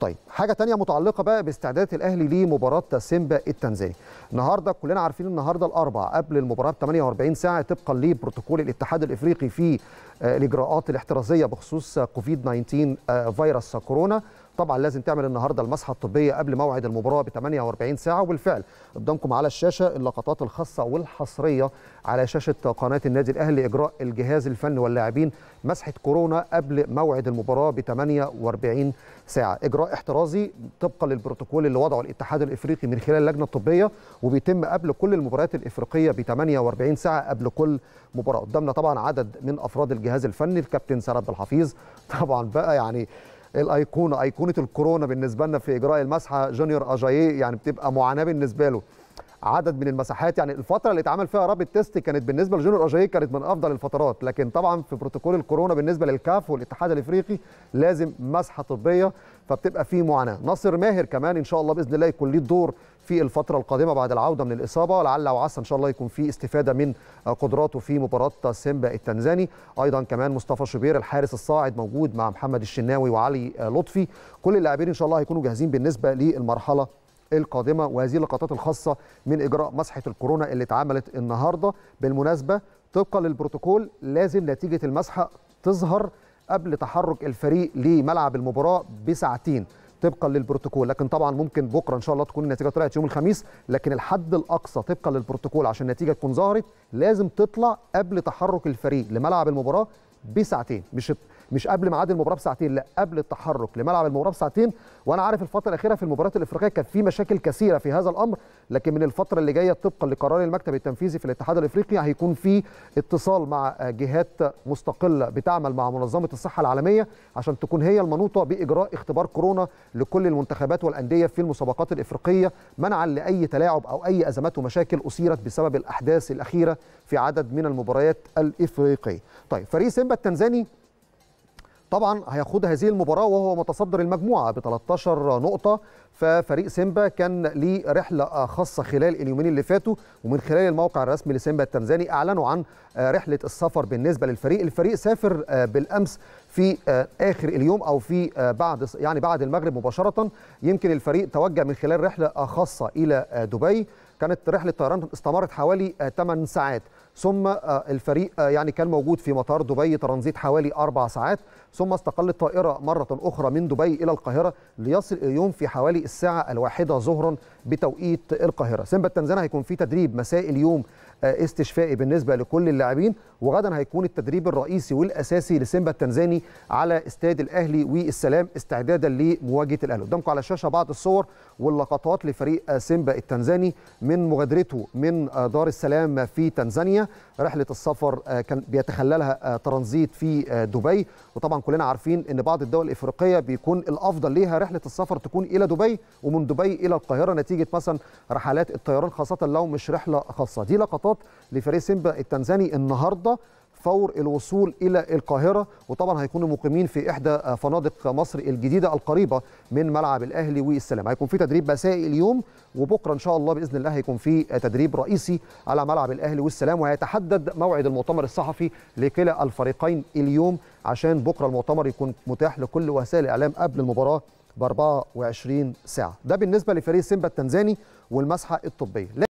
طيب حاجه تانية متعلقه بقى باستعدادات الاهلي لمباراه سيمبا التنزاني النهارده كلنا عارفين النهارده الأربعاء قبل المباراه ب 48 ساعه طبقا لبروتوكول الاتحاد الافريقي في آه، الاجراءات الاحترازيه بخصوص آه، كوفيد 19 آه، فيروس كورونا طبعا لازم تعمل النهارده المسحه الطبيه قبل موعد المباراه ب 48 ساعه وبالفعل قدامكم على الشاشه اللقطات الخاصه والحصريه على شاشه قناه النادي الاهلي اجراء الجهاز الفني واللاعبين مسحه كورونا قبل موعد المباراه ب 48 ساعه اجراء احترازي طبقا للبروتوكول اللي وضعه الاتحاد الافريقي من خلال اللجنه الطبيه وبيتم قبل كل المباريات الافريقيه ب 48 ساعه قبل كل مباراه قدامنا طبعا عدد من افراد الجهاز الفني الكابتن سند الحفيظ طبعا بقى يعني الايقونه ايقونه الكورونا بالنسبه لنا في اجراء المسحه جونيور اجاييه يعني بتبقى معاناه بالنسبه له عدد من المساحات يعني الفتره اللي اتعمل فيها رابط تيست كانت بالنسبه لجونيور اجاي كانت من افضل الفترات لكن طبعا في بروتوكول الكورونا بالنسبه للكاف والاتحاد الافريقي لازم مسحه طبيه فبتبقى في معاناه ناصر ماهر كمان ان شاء الله باذن الله يكون ليه دور في الفتره القادمه بعد العوده من الاصابه لعل وعسى ان شاء الله يكون في استفاده من قدراته في مباراه سيمبا التنزاني ايضا كمان مصطفى شوبير الحارس الصاعد موجود مع محمد الشناوي وعلي لطفي كل اللاعبين ان شاء الله هيكونوا جاهزين بالنسبه للمرحله القادمه وهذه اللقطات الخاصه من اجراء مسحه الكورونا اللي اتعملت النهارده بالمناسبه طبقا للبروتوكول لازم نتيجه المسحه تظهر قبل تحرك الفريق لملعب المباراه بساعتين طبقا للبروتوكول لكن طبعا ممكن بكره ان شاء الله تكون النتيجه طلعت يوم الخميس لكن الحد الاقصى طبقا للبروتوكول عشان النتيجه تكون ظهرت لازم تطلع قبل تحرك الفريق لملعب المباراه بساعتين مش مش قبل ميعاد المباراه بساعتين لا قبل التحرك لملعب المباراه بساعتين وانا عارف الفتره الاخيره في المباريات الافريقيه كان في مشاكل كثيره في هذا الامر لكن من الفتره اللي جايه طبقا لقرار المكتب التنفيذي في الاتحاد الافريقي هيكون في اتصال مع جهات مستقله بتعمل مع منظمه الصحه العالميه عشان تكون هي المنوطه باجراء اختبار كورونا لكل المنتخبات والانديه في المسابقات الافريقيه منعا لاي تلاعب او اي ازمات ومشاكل اثيرت بسبب الاحداث الاخيره في عدد من المباريات الافريقيه. طيب فريق سيمبا التنزاني طبعا هيخوض هذه المباراة وهو متصدر المجموعة ب 13 نقطة ففريق سيمبا كان ليه رحلة خاصة خلال اليومين اللي فاتوا ومن خلال الموقع الرسمي لسيمبا التنزاني أعلنوا عن رحلة السفر بالنسبة للفريق الفريق سافر آه، بالأمس في آه، آخر اليوم أو في آه، بعد يعني بعد المغرب مباشرة يمكن الفريق توجه من خلال رحلة خاصة إلى دبي كانت رحله طيران استمرت حوالي 8 آه، ساعات ثم آه، الفريق آه، يعني كان موجود في مطار دبي ترانزيت حوالي أربع ساعات ثم استقلت الطائرة مرة أخرى من دبي إلى القاهرة ليصل اليوم في حوالي الساعة الواحدة ظهرا بتوقيت القاهرة سيمبا التنزانة هيكون في تدريب مساء اليوم استشفائي بالنسبة لكل اللاعبين وغدا هيكون التدريب الرئيسي والأساسي لسيمبا التنزاني على استاد الأهلي والسلام استعدادا لمواجهة الأهلي قدامكم على الشاشة بعض الصور واللقطات لفريق سيمبا التنزاني من مغادرته من آه، دار السلام في تنزانيا رحلة السفر آه، كان بيتخللها آه، ترانزيت في دبي وطبعا كلنا عارفين ان بعض الدول الافريقية بيكون الافضل ليها رحلة السفر تكون الى دبي ومن دبي الى القاهرة نتيجة مثلا رحلات الطيران خاصة لو مش رحلة خاصة دي لقطات لفريق سيمبا التنزاني النهارده فور الوصول إلى القاهرة وطبعا هيكونوا مقيمين في إحدى فنادق مصر الجديدة القريبة من ملعب الأهلي والسلام هيكون في تدريب مسائي اليوم وبكرة إن شاء الله بإذن الله هيكون في تدريب رئيسي على ملعب الأهلي والسلام وهيتحدد موعد المؤتمر الصحفي لكلا الفريقين اليوم عشان بكرة المؤتمر يكون متاح لكل وسائل الإعلام قبل المباراة ب 24 ساعة ده بالنسبة لفريق سيمبا التنزاني والمسحة الطبية